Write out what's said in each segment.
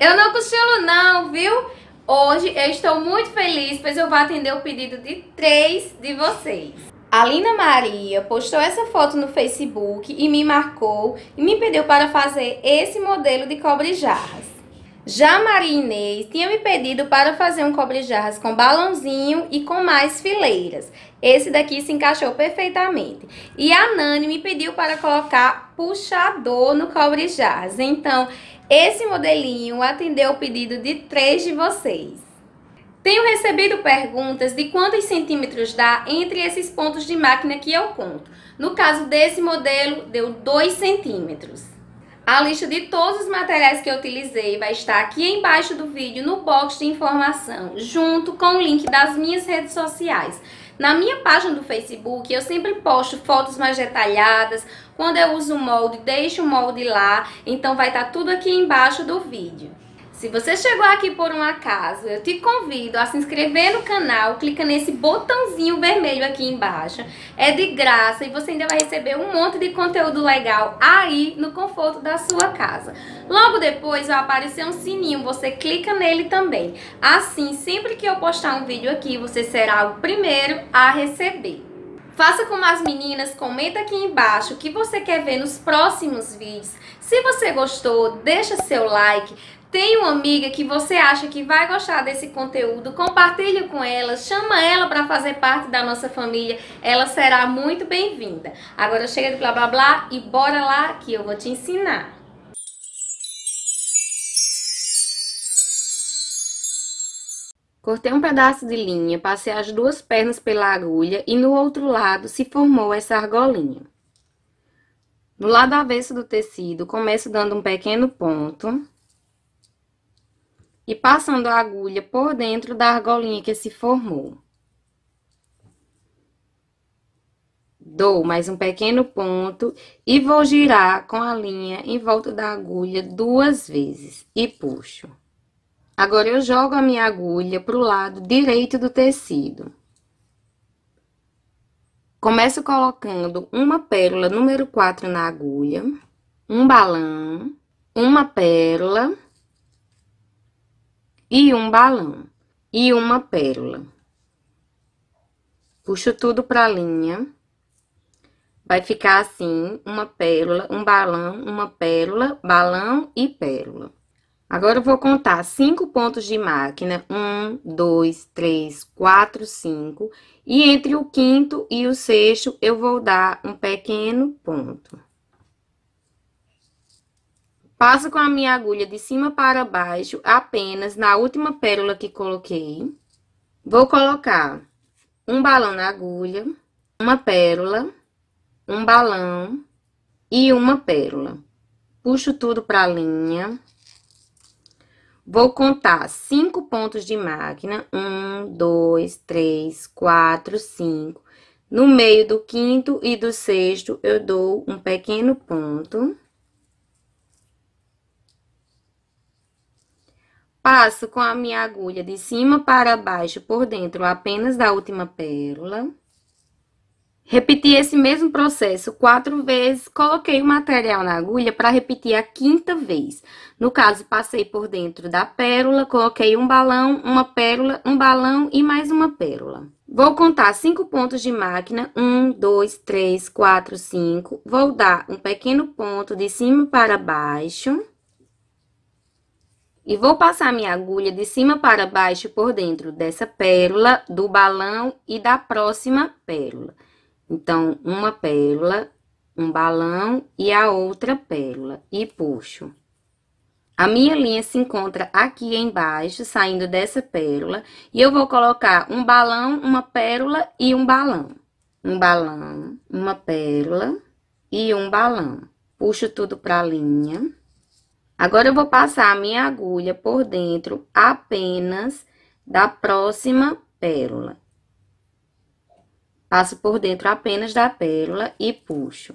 Eu não cochilo não, viu? Hoje eu estou muito feliz, pois eu vou atender o pedido de três de vocês. A Lina Maria postou essa foto no Facebook e me marcou e me pediu para fazer esse modelo de cobre-jarras. Já Maria Inês tinha me pedido para fazer um cobre-jarras com balãozinho e com mais fileiras. Esse daqui se encaixou perfeitamente. E a Nani me pediu para colocar puxador no cobre-jarras. Então, esse modelinho atendeu o pedido de três de vocês. Tenho recebido perguntas de quantos centímetros dá entre esses pontos de máquina que eu conto. No caso desse modelo, deu 2 centímetros. A lista de todos os materiais que eu utilizei vai estar aqui embaixo do vídeo no box de informação, junto com o link das minhas redes sociais. Na minha página do Facebook, eu sempre posto fotos mais detalhadas. Quando eu uso o molde, deixo o molde lá. Então vai estar tá tudo aqui embaixo do vídeo. Se você chegou aqui por um acaso, eu te convido a se inscrever no canal, clica nesse botãozinho vermelho aqui embaixo. É de graça e você ainda vai receber um monte de conteúdo legal aí no conforto da sua casa. Logo depois vai aparecer um sininho, você clica nele também. Assim, sempre que eu postar um vídeo aqui, você será o primeiro a receber. Faça como as meninas, comenta aqui embaixo o que você quer ver nos próximos vídeos. Se você gostou, deixa seu like, tem uma amiga que você acha que vai gostar desse conteúdo, compartilhe com ela, chama ela para fazer parte da nossa família, ela será muito bem-vinda. Agora chega de blá blá blá e bora lá que eu vou te ensinar. Cortei um pedaço de linha, passei as duas pernas pela agulha e no outro lado se formou essa argolinha. No lado avesso do tecido, começo dando um pequeno ponto e passando a agulha por dentro da argolinha que se formou. Dou mais um pequeno ponto e vou girar com a linha em volta da agulha duas vezes e puxo. Agora, eu jogo a minha agulha para o lado direito do tecido. Começo colocando uma pérola número 4 na agulha, um balão, uma pérola e um balão e uma pérola. Puxo tudo para a linha. Vai ficar assim, uma pérola, um balão, uma pérola, balão e pérola. Agora eu vou contar cinco pontos de máquina, um, dois, três, quatro, cinco, e entre o quinto e o sexto eu vou dar um pequeno ponto. Passo com a minha agulha de cima para baixo, apenas na última pérola que coloquei. Vou colocar um balão na agulha, uma pérola, um balão e uma pérola. Puxo tudo para a linha. Vou contar cinco pontos de máquina. Um, dois, três, quatro, cinco. No meio do quinto e do sexto, eu dou um pequeno ponto. Passo com a minha agulha de cima para baixo por dentro apenas da última pérola. Repeti esse mesmo processo quatro vezes, coloquei o material na agulha para repetir a quinta vez. No caso, passei por dentro da pérola, coloquei um balão, uma pérola, um balão e mais uma pérola. Vou contar cinco pontos de máquina, um, dois, três, quatro, cinco. Vou dar um pequeno ponto de cima para baixo e vou passar minha agulha de cima para baixo por dentro dessa pérola, do balão e da próxima pérola. Então, uma pérola, um balão e a outra pérola e puxo. A minha linha se encontra aqui embaixo, saindo dessa pérola, e eu vou colocar um balão, uma pérola e um balão. Um balão, uma pérola e um balão. Puxo tudo para a linha. Agora, eu vou passar a minha agulha por dentro apenas da próxima pérola. Passo por dentro apenas da pérola e puxo.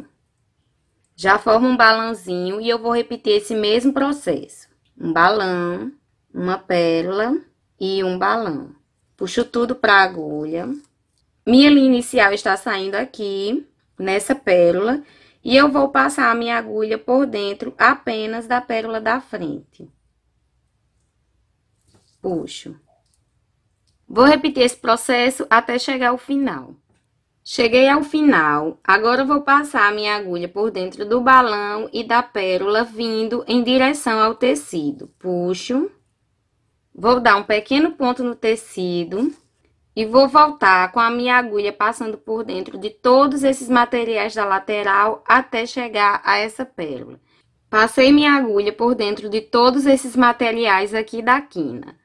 Já formo um balãozinho e eu vou repetir esse mesmo processo. Um balão, uma pérola e um balão. Puxo tudo para a agulha. Minha linha inicial está saindo aqui, nessa pérola. E eu vou passar a minha agulha por dentro apenas da pérola da frente. Puxo. Vou repetir esse processo até chegar ao final. Cheguei ao final, agora vou passar a minha agulha por dentro do balão e da pérola vindo em direção ao tecido. Puxo. Vou dar um pequeno ponto no tecido. E vou voltar com a minha agulha passando por dentro de todos esses materiais da lateral até chegar a essa pérola. Passei minha agulha por dentro de todos esses materiais aqui da quina.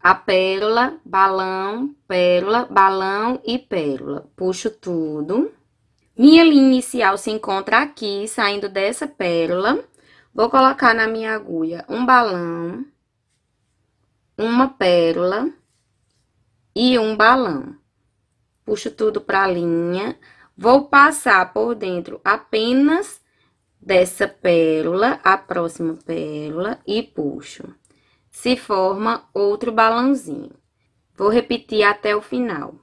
A pérola, balão, pérola, balão e pérola. Puxo tudo. Minha linha inicial se encontra aqui, saindo dessa pérola. Vou colocar na minha agulha um balão, uma pérola, e um balão. Puxo tudo para a linha. Vou passar por dentro apenas dessa pérola, a próxima pérola, e puxo. Se forma outro balãozinho. Vou repetir até o final.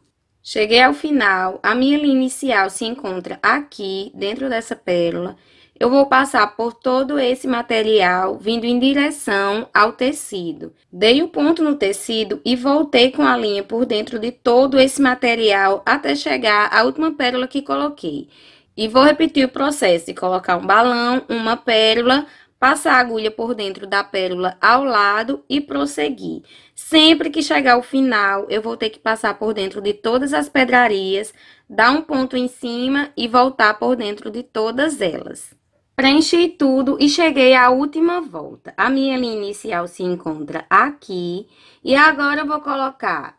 Cheguei ao final, a minha linha inicial se encontra aqui, dentro dessa pérola. Eu vou passar por todo esse material vindo em direção ao tecido. Dei o um ponto no tecido e voltei com a linha por dentro de todo esse material até chegar à última pérola que coloquei. E vou repetir o processo de colocar um balão, uma pérola, Passar a agulha por dentro da pérola ao lado e prosseguir. Sempre que chegar ao final, eu vou ter que passar por dentro de todas as pedrarias, dar um ponto em cima e voltar por dentro de todas elas. Preenchi tudo e cheguei à última volta. A minha linha inicial se encontra aqui. E agora eu vou colocar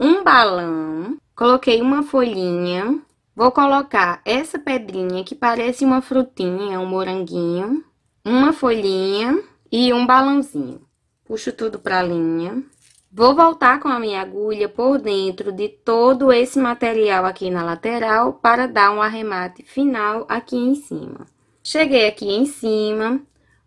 um balão. Coloquei uma folhinha. Vou colocar essa pedrinha que parece uma frutinha, um moranguinho uma folhinha e um balãozinho. Puxo tudo para a linha. Vou voltar com a minha agulha por dentro de todo esse material aqui na lateral para dar um arremate final aqui em cima. Cheguei aqui em cima,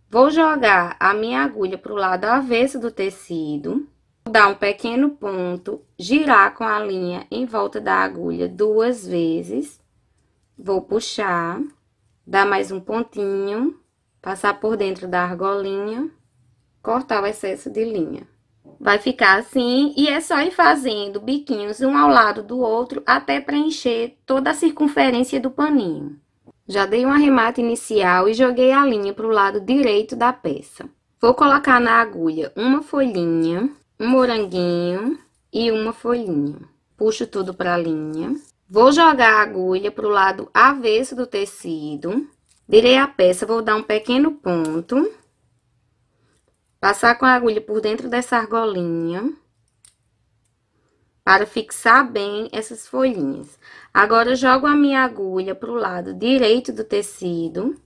vou jogar a minha agulha para o lado avesso do tecido, dar um pequeno ponto, girar com a linha em volta da agulha duas vezes, vou puxar, dar mais um pontinho, passar por dentro da argolinha, cortar o excesso de linha. Vai ficar assim e é só ir fazendo biquinhos um ao lado do outro até preencher toda a circunferência do paninho. Já dei um arremate inicial e joguei a linha para o lado direito da peça. Vou colocar na agulha uma folhinha, um moranguinho e uma folhinha. Puxo tudo para a linha. Vou jogar a agulha para o lado avesso do tecido Virei a peça, vou dar um pequeno ponto. Passar com a agulha por dentro dessa argolinha. Para fixar bem essas folhinhas. Agora, jogo a minha agulha pro lado direito do tecido.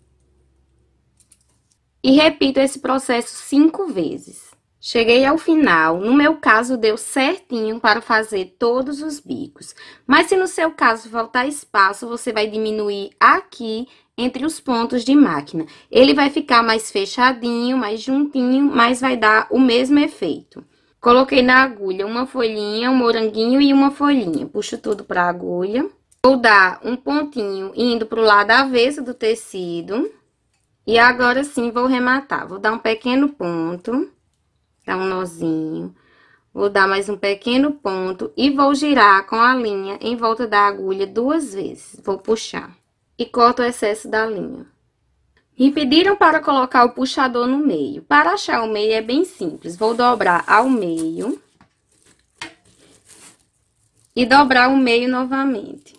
E repito esse processo cinco vezes. Cheguei ao final, no meu caso deu certinho para fazer todos os bicos. Mas se no seu caso faltar espaço, você vai diminuir aqui entre os pontos de máquina. Ele vai ficar mais fechadinho, mais juntinho, mas vai dar o mesmo efeito. Coloquei na agulha uma folhinha, um moranguinho e uma folhinha. Puxo tudo para a agulha. Vou dar um pontinho indo para o lado avesso do tecido. E agora sim, vou rematar. Vou dar um pequeno ponto, dar um nozinho. Vou dar mais um pequeno ponto e vou girar com a linha em volta da agulha duas vezes. Vou puxar e corto o excesso da linha. Me pediram para colocar o puxador no meio. Para achar o meio é bem simples. Vou dobrar ao meio. E dobrar o meio novamente.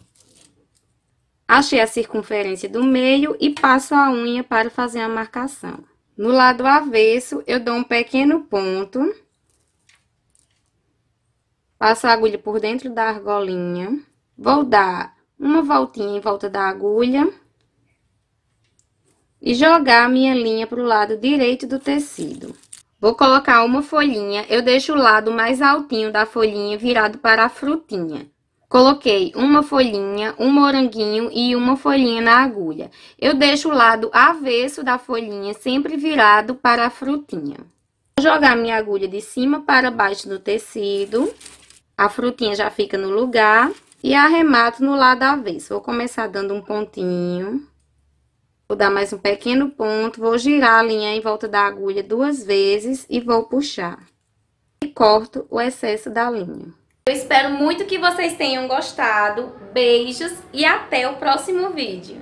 Achei a circunferência do meio e passo a unha para fazer a marcação. No lado avesso, eu dou um pequeno ponto. Passo a agulha por dentro da argolinha. Vou dar uma voltinha em volta da agulha. E jogar a minha linha pro lado direito do tecido. Vou colocar uma folhinha, eu deixo o lado mais altinho da folhinha virado para a frutinha. Coloquei uma folhinha, um moranguinho e uma folhinha na agulha. Eu deixo o lado avesso da folhinha sempre virado para a frutinha. Vou jogar minha agulha de cima para baixo do tecido. A frutinha já fica no lugar. E arremato no lado avesso. Vou começar dando um pontinho. Vou dar mais um pequeno ponto, vou girar a linha em volta da agulha duas vezes e vou puxar. E corto o excesso da linha. Eu espero muito que vocês tenham gostado. Beijos e até o próximo vídeo.